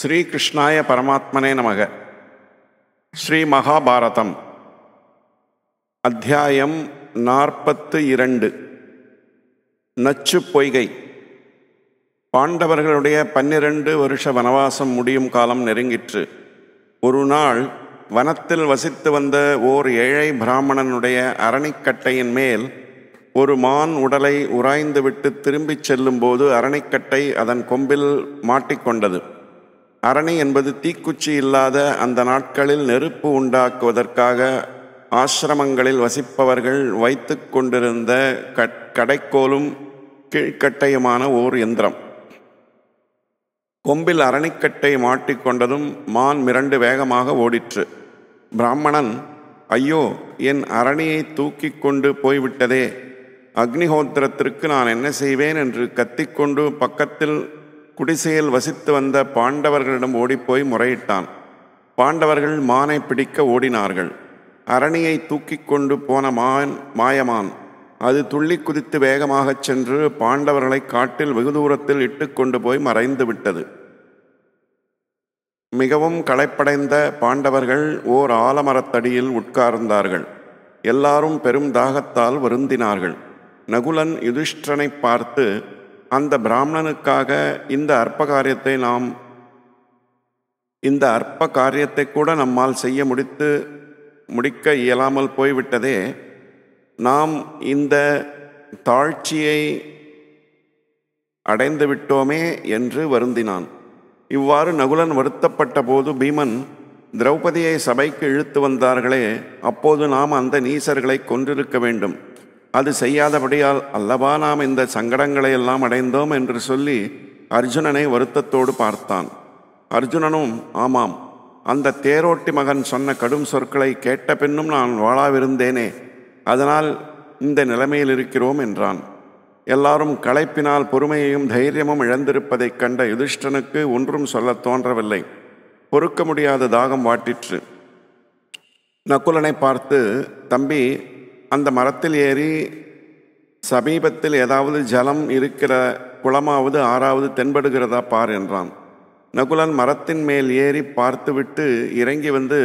ஸ்ரீகிருஷ்ணாய பரமாத்மனே நமக ஸ்ரீ மகாபாரதம் அத்தியாயம் நாற்பத்து இரண்டு நச்சு பொய்கை பாண்டவர்களுடைய பன்னிரண்டு வருஷ வனவாசம் முடியும் காலம் நெருங்கிற்று ஒரு நாள் வனத்தில் வசித்து வந்த ஓர் ஏழை பிராமணனுடைய அரணிக்கட்டையின் மேல் ஒரு மான் உடலை உராய்ந்துவிட்டு திரும்பிச் செல்லும்போது அரணிக்கட்டை அதன் கொம்பில் மாட்டிக்கொண்டது அரணி என்பது தீக்குச்சி இல்லாத அந்த நாட்களில் நெருப்பு உண்டாக்குவதற்காக ஆசிரமங்களில் வசிப்பவர்கள் வைத்து கொண்டிருந்த கடைக்கோலும் கீழ்கட்டையுமான ஓர் எந்திரம் கொம்பில் அரணிக்கட்டை மாட்டிக்கொண்டதும் மான் மிரண்டு வேகமாக ஓடிற்று பிராமணன் ஐயோ என் அரணியை தூக்கி கொண்டு போய்விட்டதே அக்னிஹோத்திரத்திற்கு நான் என்ன செய்வேன் என்று கத்திக்கொண்டு பக்கத்தில் குடிசையில் வசித்து வந்த பாண்டவர்களிடம் ஓடிப்போய் முறையிட்டான் பாண்டவர்கள் மானை பிடிக்க ஓடினார்கள் அரணியை தூக்கி கொண்டு போன மான் மாயமான் அது துள்ளி குதித்து வேகமாகச் சென்று பாண்டவர்களை காட்டில் வெகு தூரத்தில் இட்டு கொண்டு போய் மறைந்து விட்டது மிகவும் களைப்படைந்த பாண்டவர்கள் ஓர் ஆலமரத்தடியில் உட்கார்ந்தார்கள் எல்லாரும் பெரும் தாகத்தால் வருந்தினார்கள் நகுலன் யுதிஷ்டனை பார்த்து அந்த பிராமணனுக்காக இந்த அற்ப காரியத்தை நாம் இந்த அற்ப காரியத்தை கூட நம்மால் செய்ய முடித்து முடிக்க இயலாமல் போய்விட்டதே நாம் இந்த தாழ்ச்சியை அடைந்து விட்டோமே என்று வருந்தினான் இவ்வாறு நகுலன் வருத்தப்பட்ட போது பீமன் திரௌபதியை சபைக்கு இழுத்து வந்தார்களே அப்போது நாம் அந்த நீசர்களை கொன்றிருக்க வேண்டும் அது செய்யாதபடியால் அல்லவா நாம் இந்த சங்கடங்களை எல்லாம் அடைந்தோம் என்று சொல்லி அர்ஜுனனை வருத்தத்தோடு பார்த்தான் அர்ஜுனனும் ஆமாம் அந்த தேரோட்டி மகன் சொன்ன கடும் சொற்களை கேட்ட பின்னும் நான் வாழாவிருந்தேனே அதனால் இந்த நிலைமையில் இருக்கிறோம் என்றான் எல்லாரும் களைப்பினால் பொறுமையையும் தைரியமும் இழந்திருப்பதைக் கண்ட யுதிஷ்டனுக்கு ஒன்றும் சொல்ல தோன்றவில்லை பொறுக்க முடியாத தாகம் வாட்டிற்று நக்குலனை பார்த்து தம்பி அந்த மரத்தில் ஏறி சமீபத்தில் ஏதாவது ஜலம் இருக்கிற குளமாவது ஆறாவது தென்படுகிறதா பார் என்றான் நகுலன் மரத்தின் மேல் ஏறி பார்த்துவிட்டு இறங்கி வந்து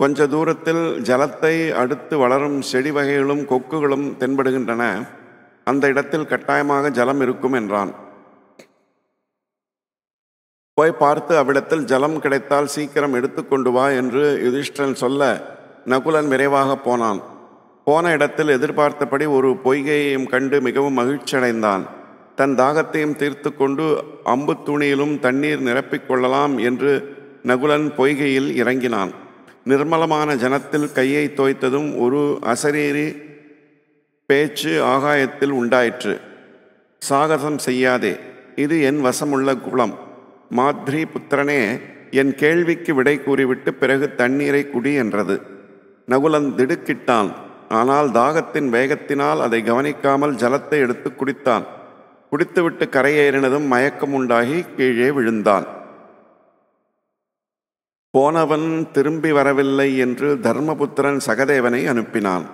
கொஞ்ச தூரத்தில் ஜலத்தை அடுத்து வளரும் செடி வகைகளும் கொக்குகளும் தென்படுகின்றன அந்த இடத்தில் கட்டாயமாக ஜலம் இருக்கும் என்றான் போய் பார்த்து அவ்விடத்தில் ஜலம் கிடைத்தால் சீக்கிரம் எடுத்துக்கொண்டு வா என்று யுதிஷ்டன் சொல்ல நகுலன் விரைவாக போனான் போன இடத்தில் எதிர்பார்த்தபடி ஒரு பொய்கையையும் கண்டு மிகவும் மகிழ்ச்சியடைந்தான் தன் தாகத்தையும் தீர்த்து கொண்டு அம்பு துணியிலும் தண்ணீர் நிரப்பிக்கொள்ளலாம் என்று நகுலன் பொய்கையில் இறங்கினான் நிர்மலமான ஜனத்தில் கையை தோய்த்ததும் ஒரு அசரீரி பேச்சு ஆகாயத்தில் உண்டாயிற்று சாகசம் செய்யாதே இது என் வசமுள்ள குளம் மாத்ரி புத்திரனே என் கேள்விக்கு விடை கூறிவிட்டு பிறகு தண்ணீரை குடி என்றது நகுலன் திடுக்கிட்டான் ஆனால் தாகத்தின் வேகத்தினால் அதை கவனிக்காமல் ஜலத்தை எடுத்து குடித்தான் குடித்துவிட்டு கரையேறினதும் மயக்கம் உண்டாகி கீழே விழுந்தான் போனவன் திரும்பி வரவில்லை என்று தர்மபுத்திரன் சகதேவனை அனுப்பினான்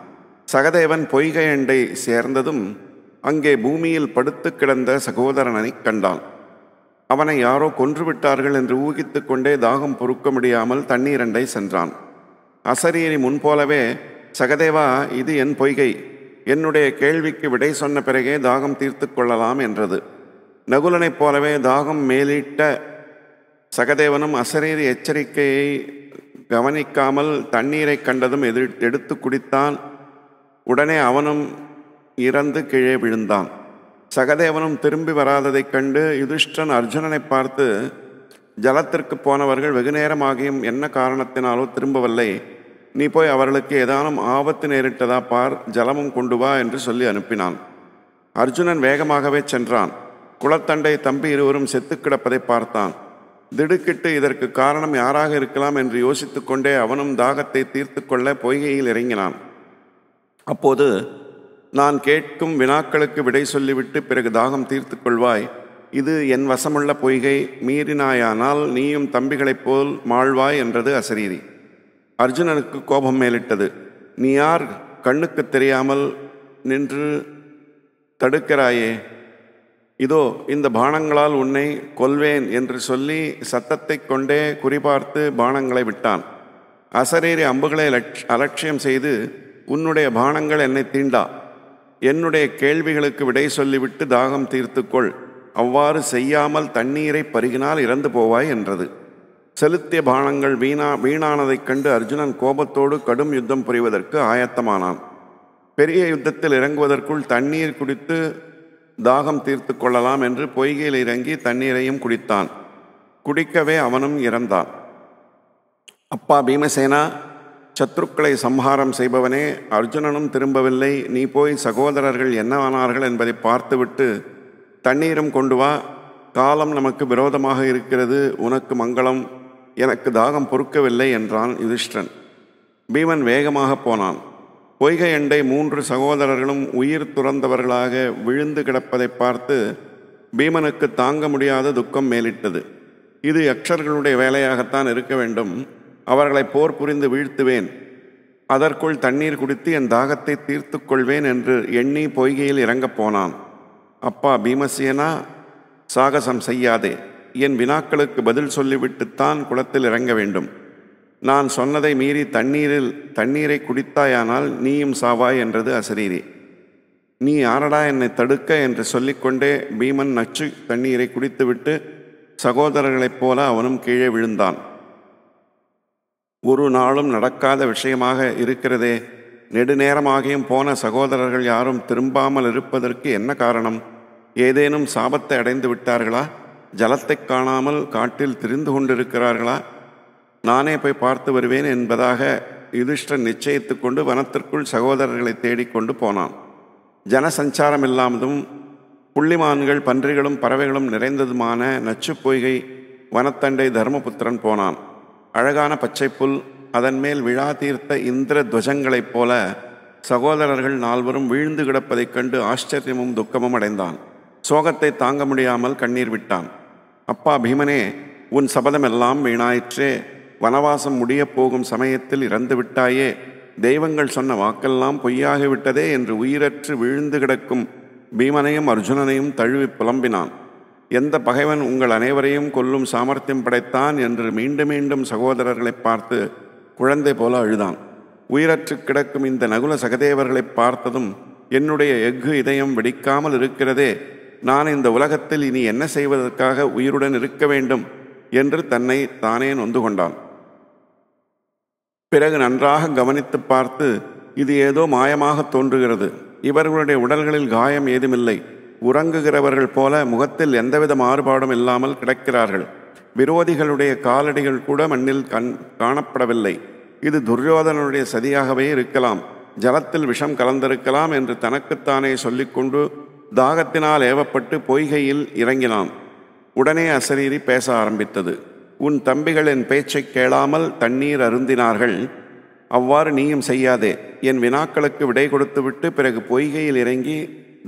சகதேவன் பொய்கையண்டை சேர்ந்ததும் அங்கே பூமியில் படுத்து கிடந்த சகோதரனை கண்டான் அவனை யாரோ கொன்றுவிட்டார்கள் என்று ஊகித்து கொண்டே தாகம் பொறுக்க முடியாமல் தண்ணீரண்டை சென்றான் அசரியனி முன்போலவே சகதேவா இது என் பொய்கை என்னுடைய கேள்விக்கு விடை சொன்ன பிறகே தாகம் தீர்த்து கொள்ளலாம் என்றது நகுலனைப் போலவே தாகம் மேலிட்ட சகதேவனும் அசரீர் எச்சரிக்கையை கவனிக்காமல் தண்ணீரை கண்டதும் எதிர் எடுத்து குடித்தான் உடனே அவனும் இறந்து கீழே விழுந்தான் சகதேவனும் திரும்பி வராததைக் கண்டு யுதிஷ்டன் அர்ஜுனனை பார்த்து ஜலத்திற்கு போனவர்கள் வெகு என்ன காரணத்தினாலோ திரும்பவில்லை நீ போய் அவர்களுக்கு ஏதானும் ஆபத்து நேரிட்டதா பார் ஜலமும் கொண்டு வா என்று சொல்லி அனுப்பினான் அர்ஜுனன் வேகமாகவே சென்றான் குளத்தண்டை தம்பி இருவரும் செத்து கிடப்பதை பார்த்தான் திடுக்கிட்டு இதற்கு காரணம் யாராக இருக்கலாம் என்று யோசித்து கொண்டே அவனும் தாகத்தை தீர்த்து கொள்ள பொய்கையில் இறங்கினான் அப்போது நான் கேட்கும் வினாக்களுக்கு விடை சொல்லிவிட்டு பிறகு தாகம் தீர்த்து கொள்வாய் இது என் வசமுள்ள பொய்கை மீறினாயானால் நீயும் தம்பிகளைப் போல் மாழ்வாய் என்றது அசரீரி அர்ஜுனனுக்கு கோபம் மேலிட்டது நீ யார் கண்ணுக்கு தெரியாமல் நின்று தடுக்கிறாயே இதோ இந்த பானங்களால் உன்னை கொல்வேன் என்று சொல்லி சத்தத்தை கொண்டே குறிபார்த்து பானங்களை விட்டான் அசரேறி அம்புகளை அலட்சியம் செய்து உன்னுடைய பானங்கள் என்னை தீண்டா என்னுடைய கேள்விகளுக்கு விடை சொல்லிவிட்டு தாகம் தீர்த்துக்கொள் அவ்வாறு செய்யாமல் தண்ணீரை பருகினால் இறந்து போவாய் என்றது செலுத்திய பானங்கள் வீணா வீணானதைக் கண்டு அர்ஜுனன் கோபத்தோடு கடும் யுத்தம் புரிவதற்கு ஆயத்தமானான் பெரிய யுத்தத்தில் இறங்குவதற்குள் தண்ணீர் குடித்து தாகம் தீர்த்து கொள்ளலாம் என்று பொய்கையில் இறங்கி தண்ணீரையும் குடித்தான் குடிக்கவே அவனும் இறந்தான் அப்பா பீமசேனா சத்ருக்களை சம்ஹாரம் செய்பவனே அர்ஜுனனும் திரும்பவில்லை நீ போய் சகோதரர்கள் என்னவானார்கள் என்பதை பார்த்துவிட்டு தண்ணீரும் கொண்டு வா காலம் நமக்கு விரோதமாக இருக்கிறது உனக்கு மங்களம் எனக்கு தாகம் பொறுக்கவில்லை என்றான் யுதிஷ்டன் பீமன் வேகமாக போனான் பொய்கை எண்டை மூன்று சகோதரர்களும் உயிர் துறந்தவர்களாக விழுந்து கிடப்பதை பார்த்து பீமனுக்கு தாங்க முடியாத துக்கம் மேலிட்டது இது யக்ஷர்களுடைய வேலையாகத்தான் இருக்க வேண்டும் அவர்களை போர் புரிந்து வீழ்த்துவேன் அதற்குள் தண்ணீர் குடித்து என் தாகத்தை தீர்த்து கொள்வேன் என்று எண்ணி பொய்கையில் இறங்கப் போனான் அப்பா பீமசேனா சாகசம் செய்யாதே என் வினாக்களுக்கு பதில் சொல்லிவிட்டுத்தான் குளத்தில் இறங்க வேண்டும் நான் சொன்னதை மீறி தண்ணீரில் தண்ணீரை குடித்தாயானால் நீயும் சாவாய் என்றது அசரீரி நீ யாரடா என்னை தடுக்க என்று சொல்லிக்கொண்டே பீமன் நச்சு தண்ணீரை குடித்துவிட்டு சகோதரர்களைப் போல அவனும் கீழே விழுந்தான் ஒரு நாளும் நடக்காத விஷயமாக இருக்கிறதே நெடுநேரமாகியும் போன சகோதரர்கள் யாரும் திரும்பாமல் இருப்பதற்கு என்ன காரணம் ஏதேனும் சாபத்தை அடைந்து விட்டார்களா ஜலத்தை காணாமல் காட்டில் திரிந்து கொண்டிருக்கிறார்களா நானே போய் பார்த்து வருவேன் என்பதாக யுதிஷ்டன் நிச்சயித்து கொண்டு வனத்திற்குள் சகோதரர்களை தேடிக்கொண்டு போனான் ஜனசஞ்சாரம் இல்லாமதும் புள்ளிமான்கள் பன்றிகளும் பறவைகளும் நிறைந்ததுமான நச்சு பொய்கை வனத்தண்டை தர்மபுத்திரன் போனான் அழகான பச்சை புல் அதன் மேல் விழா தீர்த்த இந்திர துவஜங்களைப் போல சகோதரர்கள் நால்வரும் வீழ்ந்து கிடப்பதைக் கண்டு ஆச்சரியமும் துக்கமும் அடைந்தான் சோகத்தை தாங்க முடியாமல் கண்ணீர் விட்டான் அப்பா பீமனே உன் சபதமெல்லாம் வீணாயிற்றே வனவாசம் முடிய போகும் சமயத்தில் இறந்து விட்டாயே தெய்வங்கள் சொன்ன வாக்கெல்லாம் பொய்யாகிவிட்டதே என்று உயிரற்று விழுந்து கிடக்கும் பீமனையும் அர்ஜுனனையும் தழுவி புலம்பினான் எந்த பகைவன் உங்கள் அனைவரையும் கொல்லும் சாமர்த்தியம் படைத்தான் என்று மீண்டும் மீண்டும் சகோதரர்களை பார்த்து குழந்தை போல அழுதான் உயிரற்று கிடக்கும் இந்த நகுல சகதேவர்களை பார்த்ததும் என்னுடைய எஃகு இதயம் வெடிக்காமல் இருக்கிறதே நான் இந்த உலகத்தில் இனி என்ன செய்வதற்காக உயிருடன் இருக்க வேண்டும் என்று தன்னை தானே நொந்து கொண்டான் பிறகு நன்றாக கவனித்து பார்த்து இது ஏதோ மாயமாக தோன்றுகிறது இவர்களுடைய உடல்களில் காயம் ஏதுமில்லை உறங்குகிறவர்கள் போல முகத்தில் எந்தவித மாறுபாடும் இல்லாமல் கிடக்கிறார்கள் விரோதிகளுடைய காலடிகள் கூட மண்ணில் கண் காணப்படவில்லை இது துரியோதனனுடைய சதியாகவே இருக்கலாம் ஜலத்தில் விஷம் கலந்திருக்கலாம் என்று தனக்குத்தானே சொல்லிக்கொண்டு தாகத்தினால் ஏவப்பட்டு பொய்கையில் இறங்கினான் உடனே அசரீரி பேச ஆரம்பித்தது உன் தம்பிகளின் பேச்சைக் கேளாமல் தண்ணீர் அருந்தினார்கள் அவ்வாறு நீயும் செய்யாதே என் வினாக்களுக்கு விடை கொடுத்துவிட்டு பிறகு பொய்கையில் இறங்கி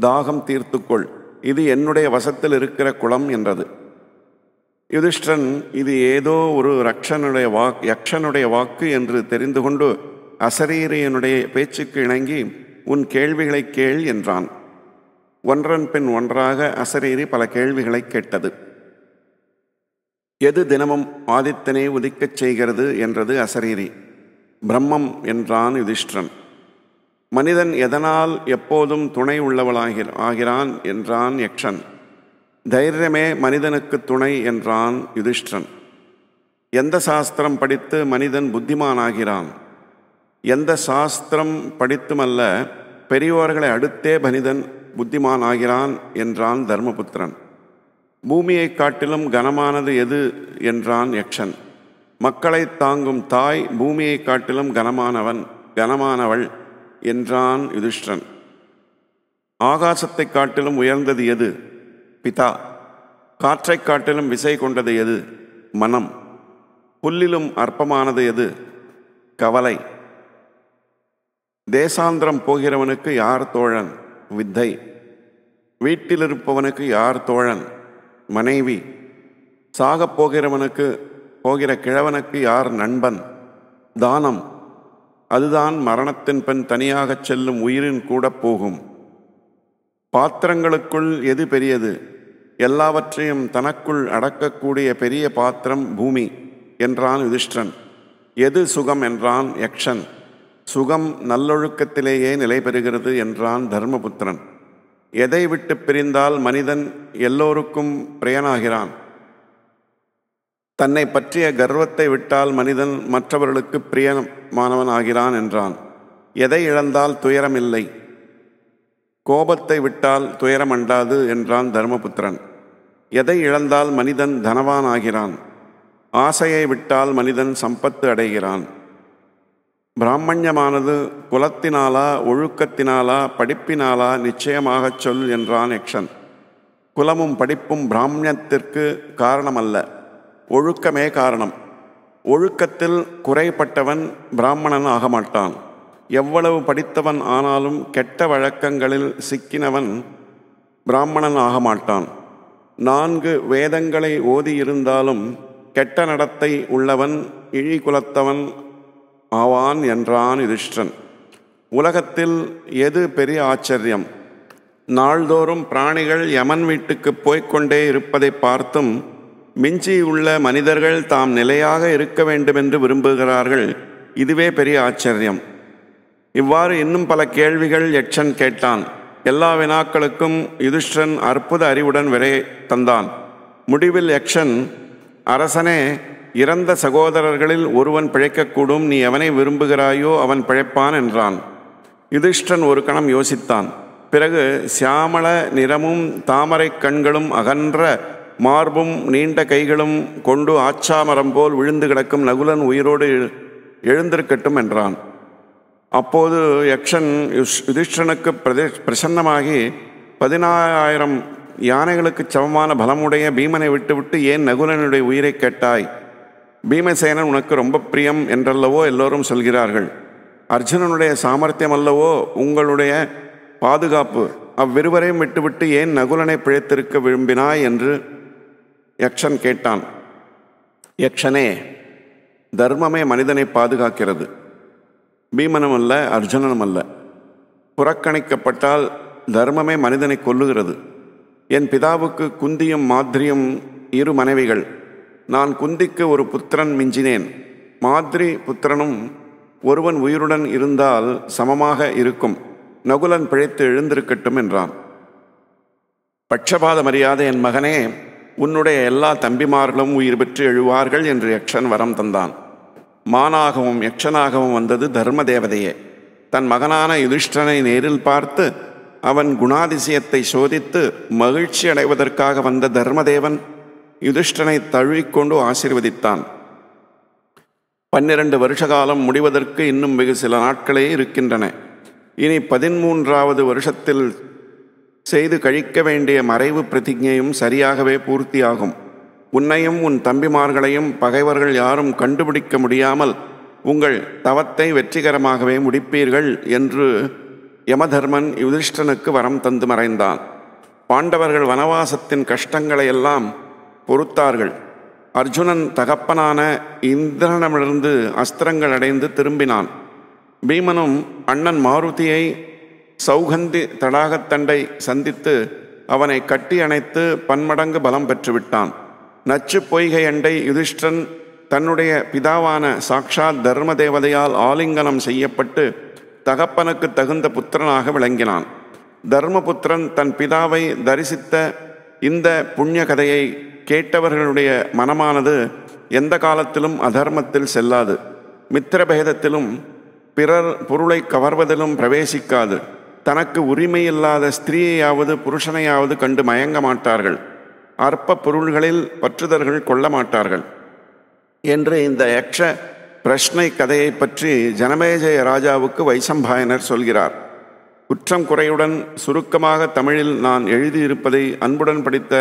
தாகம் தீர்த்துக்கொள் இது என்னுடைய வசத்தில் இருக்கிற குளம் என்றது யுதிஷ்டன் இது ஏதோ ஒரு ரக்ஷனுடைய வாக் யக்ஷனுடைய வாக்கு என்று தெரிந்து கொண்டு அசரீரியனுடைய பேச்சுக்கு இணங்கி உன் கேள்விகளை கேள் என்றான் ஒன்றன் பின் ஒன்றாக அசரீரி பல கேள்விகளை கேட்டது எது தினமும் ஆதித்தனை உதிக்கச் செய்கிறது என்றது அசரீரி பிரம்மம் என்றான் யுதிஷ்டிரன் மனிதன் எதனால் எப்போதும் துணை உள்ளவளாகி ஆகிறான் என்றான் யக்ஷன் தைரியமே மனிதனுக்கு துணை என்றான் யுதிஷ்டிரன் எந்த சாஸ்திரம் படித்து மனிதன் புத்திமானாகிறான் எந்த சாஸ்திரம் படித்துமல்ல பெரியோர்களை அடுத்தே மனிதன் புத்திமான் ஆகிறான் என்றான் தர்மபுத்திரன் பூமியை காட்டிலும் கனமானது எது என்றான் யக்ஷன் மக்களை தாங்கும் தாய் பூமியை காட்டிலும் கனமானவன் கனமானவள் என்றான் யுதிஷ்டன் ஆகாசத்தை காட்டிலும் உயர்ந்தது எது பிதா காற்றை காட்டிலும் விசை கொண்டது எது மனம் புல்லிலும் அற்பமானது எது கவலை தேசாந்திரம் போகிறவனுக்கு யார் தோழன் வித்தை வீட்டிலிருப்பவனுக்கு யார் தோழன் மனைவி சாகப் போகிறவனுக்கு போகிற கிழவனுக்கு யார் நண்பன் தானம் அதுதான் மரணத்தின் பெண் தனியாகச் செல்லும் உயிரின் கூட போகும் பாத்திரங்களுக்குள் எது பெரியது எல்லாவற்றையும் தனக்குள் அடக்கக்கூடிய பெரிய பாத்திரம் பூமி என்றான் யுதிஷ்டன் எது சுகம் என்றான் யக்ஷன் சுகம் நல்லொழுக்கத்திலேயே நிலை பெறுகிறது என்றான் தர்மபுத்திரன் எதை விட்டு பிரிந்தால் மனிதன் எல்லோருக்கும் பிரியனாகிறான் தன்னை பற்றிய கர்வத்தை விட்டால் மனிதன் மற்றவர்களுக்கு பிரியமானவன் ஆகிறான் என்றான் எதை இழந்தால் துயரமில்லை கோபத்தை விட்டால் துயரம் அண்டாது என்றான் தர்மபுத்திரன் எதை இழந்தால் மனிதன் தனவான் ஆகிறான் ஆசையை விட்டால் மனிதன் சம்பத்து அடைகிறான் பிராமணியமானது குலத்தினாலா ஒழுக்கத்தினாலா படிப்பினாலா நிச்சயமாகச் சொல் என்றான் எக்ஷன் குலமும் படிப்பும் பிராமணியத்திற்கு காரணமல்ல ஒழுக்கமே காரணம் ஒழுக்கத்தில் குறைபட்டவன் பிராமணன் ஆகமாட்டான் எவ்வளவு படித்தவன் ஆனாலும் கெட்ட வழக்கங்களில் சிக்கினவன் பிராமணன் ஆகமாட்டான் நான்கு வேதங்களை ஓதியிருந்தாலும் கெட்ட நடத்தை உள்ளவன் இழிகுலத்தவன் ஆவான் என்றான் யுதிஷ்டன் உலகத்தில் எது பெரிய ஆச்சரியம் நாள்தோறும் பிராணிகள் யமன் வீட்டுக்கு போய்க்கொண்டே இருப்பதை பார்த்தும் மிஞ்சியுள்ள மனிதர்கள் தாம் நிலையாக இருக்க வேண்டுமென்று விரும்புகிறார்கள் இதுவே பெரிய ஆச்சரியம் இவ்வாறு இன்னும் பல கேள்விகள் யக்ஷன் கேட்டான் எல்லா வினாக்களுக்கும் யுதிஷ்டன் அற்புத அறிவுடன் விரை தந்தான் முடிவில் யக்ஷன் அரசனே இறந்த சகோதரர்களில் ஒருவன் பிழைக்கக்கூடும் நீ எவனை விரும்புகிறாயோ அவன் பிழைப்பான் என்றான் யுதிஷ்டன் ஒரு கணம் யோசித்தான் பிறகு சியாமள நிறமும் தாமரை கண்களும் அகன்ற மார்பும் நீண்ட கைகளும் கொண்டு ஆச்சாமரம் போல் விழுந்து கிடக்கும் நகுலன் உயிரோடு எழுந்திருக்கட்டும் என்றான் அப்போது யக்ஷன் யுதிஷ்டனுக்கு பிரதி பிரசன்னமாகி பதினாயிரம் யானைகளுக்கு சமமான பலமுடைய பீமனை விட்டுவிட்டு ஏன் நகுலனுடைய உயிரை கேட்டாய் பீமசேனன் உனக்கு ரொம்ப பிரியம் என்றல்லவோ எல்லோரும் சொல்கிறார்கள் அர்ஜுனனுடைய சாமர்த்தியம் அல்லவோ உங்களுடைய பாதுகாப்பு அவ்விருவரையும் விட்டுவிட்டு ஏன் நகுலனை பிழைத்திருக்க விரும்பினாய் என்று யக்ஷன் கேட்டான் யக்ஷனே தர்மமே மனிதனை பாதுகாக்கிறது பீமனும் அல்ல அர்ஜுனனும் அல்ல புறக்கணிக்கப்பட்டால் தர்மமே மனிதனை கொல்லுகிறது என் பிதாவுக்கு குந்தியும் மாத்ரியும் இரு மனைவிகள் நான் குந்திக்கு ஒரு புத்திரன் மிஞ்சினேன் மாதிரி புத்திரனும் ஒருவன் உயிருடன் இருந்தால் சமமாக இருக்கும் நகுலன் பிழைத்து எழுந்திருக்கட்டும் என்றான் பட்சபாத மரியாதை என் மகனே உன்னுடைய எல்லா தம்பிமார்களும் உயிர் பெற்று எழுவார்கள் என்று யக்ஷன் வரம் தந்தான் மானாகவும் யக்ஷனாகவும் வந்தது தர்ம தேவதையே தன் மகனான யுதிஷ்டனை நேரில் பார்த்து அவன் குணாதிசயத்தை சோதித்து மகிழ்ச்சி அடைவதற்காக வந்த தர்மதேவன் யுதிஷ்டனை தழுவிக்கொண்டு ஆசீர்வதித்தான் பன்னிரண்டு வருஷ காலம் முடிவதற்கு இன்னும் வெகு சில நாட்களே இருக்கின்றன இனி பதிமூன்றாவது வருஷத்தில் செய்து கழிக்க வேண்டிய மறைவு பிரதிஜையும் சரியாகவே பூர்த்தியாகும் உன்னையும் உன் தம்பிமார்களையும் பகைவர்கள் யாரும் கண்டுபிடிக்க முடியாமல் உங்கள் தவத்தை வெற்றிகரமாகவே முடிப்பீர்கள் என்று யமதர்மன் யுதிஷ்டனுக்கு வரம் தந்து மறைந்தான் பாண்டவர்கள் வனவாசத்தின் கஷ்டங்களையெல்லாம் பொறுத்தார்கள் அர்ஜுனன் தகப்பனான இந்திரனிடமிருந்து அஸ்திரங்கள் அடைந்து திரும்பினான் பீமனும் அண்ணன் மாருதியை சௌகந்தி தடாகத்தண்டை சந்தித்து அவனை கட்டி அணைத்து பன்மடங்கு பலம் பெற்றுவிட்டான் நச்சு பொய்கை அண்டை யுதிஷ்டன் தன்னுடைய பிதாவான சாக்ஷாத் தர்ம தேவதையால் ஆலிங்கனம் செய்யப்பட்டு தகப்பனுக்கு தகுந்த புத்திரனாக விளங்கினான் தர்மபுத்திரன் தன் பிதாவை தரிசித்த இந்த புண்ணிய கதையை கேட்டவர்களுடைய மனமானது எந்த காலத்திலும் அதர்மத்தில் செல்லாது மித்திரபேதத்திலும் பிறர் பொருளை கவர்வதிலும் பிரவேசிக்காது தனக்கு உரிமை இல்லாத ஸ்திரீயையாவது புருஷனையாவது கண்டு மயங்க மாட்டார்கள் அற்ப பொருள்களில் பற்றுதர்கள் கொள்ள மாட்டார்கள் என்று இந்த யக்ஷ பிரஷ்னை கதையை பற்றி ஜனமேஜய ராஜாவுக்கு வைசம்பாயனர் சொல்கிறார் குற்றம் குறையுடன் சுருக்கமாக தமிழில் நான் எழுதியிருப்பதை அன்புடன் படித்த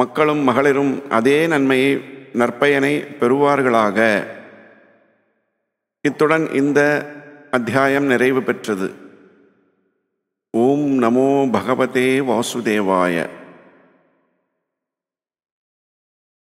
மக்களும் மகளிரும் அதே நன்மையை நற்பயனை பெறுவார்களாக இத்துடன் இந்த அத்தியாயம் நிறைவு பெற்றது ஓம் நமோ பகவதே வாசுதேவாய